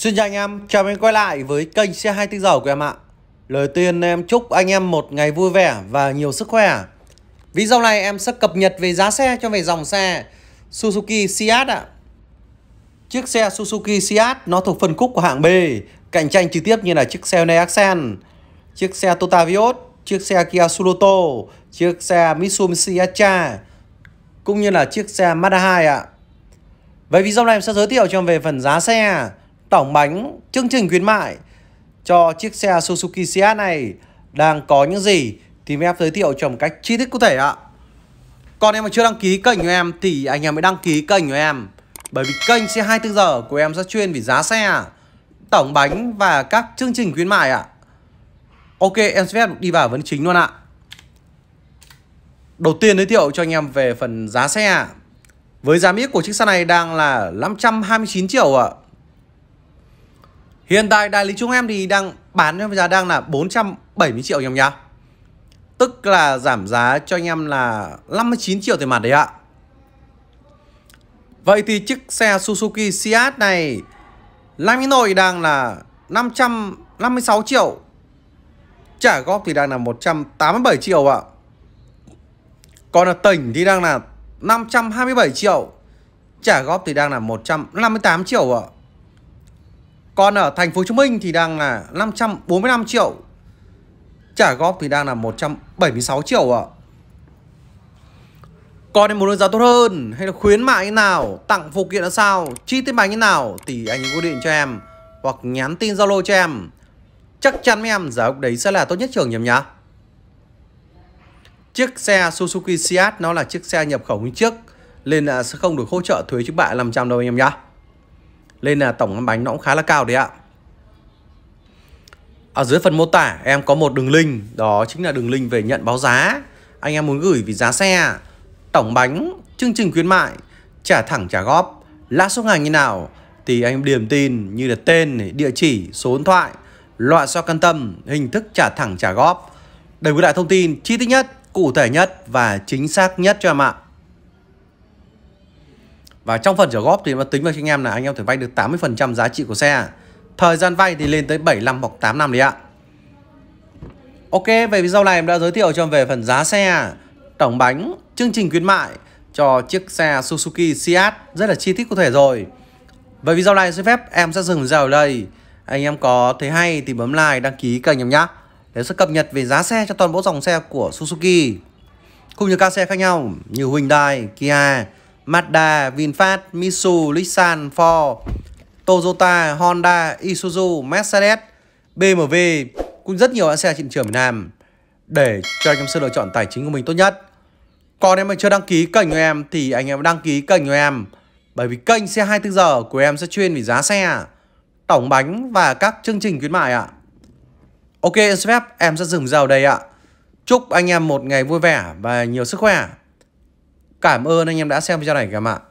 Xin chào anh em, chào mừng quay lại với kênh xe 24 giờ của em ạ Lời tiên em chúc anh em một ngày vui vẻ và nhiều sức khỏe Video này em sẽ cập nhật về giá xe cho về dòng xe Suzuki Seat ạ Chiếc xe Suzuki Seat nó thuộc phân khúc của hạng B Cạnh tranh trực tiếp như là chiếc xe Hyundai Accent Chiếc xe Toyota Vios, chiếc xe Kia Suloto, chiếc xe Mitsubishi Atra Cũng như là chiếc xe Mazda 2 ạ Vậy video này em sẽ giới thiệu cho em về phần giá xe Tổng bánh chương trình khuyến mại cho chiếc xe Suzuki CS này đang có những gì thì em giới thiệu cho một cách chi tiết cụ thể ạ. Còn em mà chưa đăng ký kênh của em thì anh em mới đăng ký kênh của em. Bởi vì kênh xe 24 giờ của em sẽ chuyên về giá xe, tổng bánh và các chương trình khuyến mại ạ. Ok, em sẽ đi vào vấn chính luôn ạ. Đầu tiên giới thiệu cho anh em về phần giá xe. Với giá miết của chiếc xe này đang là 529 triệu ạ. Hiện tại đại lý chúng em thì đang bán cho giá đang là 470 triệu anh em nhá. Tức là giảm giá cho anh em là 59 triệu tiền mặt đấy ạ. Vậy thì chiếc xe Suzuki Seat này Lam Hà Nội đang là 556 triệu Trả góp thì đang là 187 triệu ạ Còn là tỉnh thì đang là 527 triệu Trả góp thì đang là 158 triệu ạ còn ở thành phố Hồ Chí Minh thì đang là 545 triệu. Trả góp thì đang là 176 triệu ạ. Còn đến muốn đơn giá tốt hơn hay là khuyến mại như nào, tặng phụ kiện là sao, chi tiết bánh như nào thì anh gọi điện cho em hoặc nhắn tin Zalo cho em. Chắc chắn với em giá lúc đấy sẽ là tốt nhất trường nhầm nhá. Chiếc xe Suzuki Seat nó là chiếc xe nhập khẩu như trước nên là sẽ không được hỗ trợ thuế trước bạ 500 đâu anh em nhá. Nên là tổng ăn bánh nó cũng khá là cao đấy ạ Ở dưới phần mô tả em có một đường link Đó chính là đường link về nhận báo giá Anh em muốn gửi vì giá xe Tổng bánh, chương trình khuyến mại Trả thẳng trả góp Lã số ngày như nào Thì anh điềm tin như là tên, địa chỉ, số điện thoại Loại so căn tâm, hình thức trả thẳng trả góp Đầy đủ lại thông tin chi tiết nhất, cụ thể nhất và chính xác nhất cho em ạ và trong phần trả góp thì nó tính vào cho anh em là anh em phải vay được 80% giá trị của xe. Thời gian vay thì lên tới 7 năm hoặc 8 năm đấy ạ. Ok, về video này em đã giới thiệu cho em về phần giá xe, tổng bánh, chương trình khuyến mại cho chiếc xe Suzuki Seat rất là chi tiết cụ thể rồi. Về video này xin phép em sẽ dừng video ở đây. Anh em có thấy hay thì bấm like, đăng ký kênh em nhé. Để sẽ cập nhật về giá xe cho toàn bộ dòng xe của Suzuki. Cũng như các xe khác nhau như Hyundai, Kia, Mazda, VinFast, Mitsubishi, Nissan, Ford, Toyota, Honda, Isuzu, Mercedes, BMW cũng rất nhiều hãng xe trên thị trường Việt Nam để cho anh em sự lựa chọn tài chính của mình tốt nhất. Còn em mà chưa đăng ký kênh của em thì anh em đăng ký kênh của em bởi vì kênh xe 24 giờ của em sẽ chuyên về giá xe, tổng bánh và các chương trình khuyến mại ạ. Ok, em sẽ dừng giờ đây ạ. Chúc anh em một ngày vui vẻ và nhiều sức khỏe. Cảm ơn anh em đã xem video này các bạn. ạ.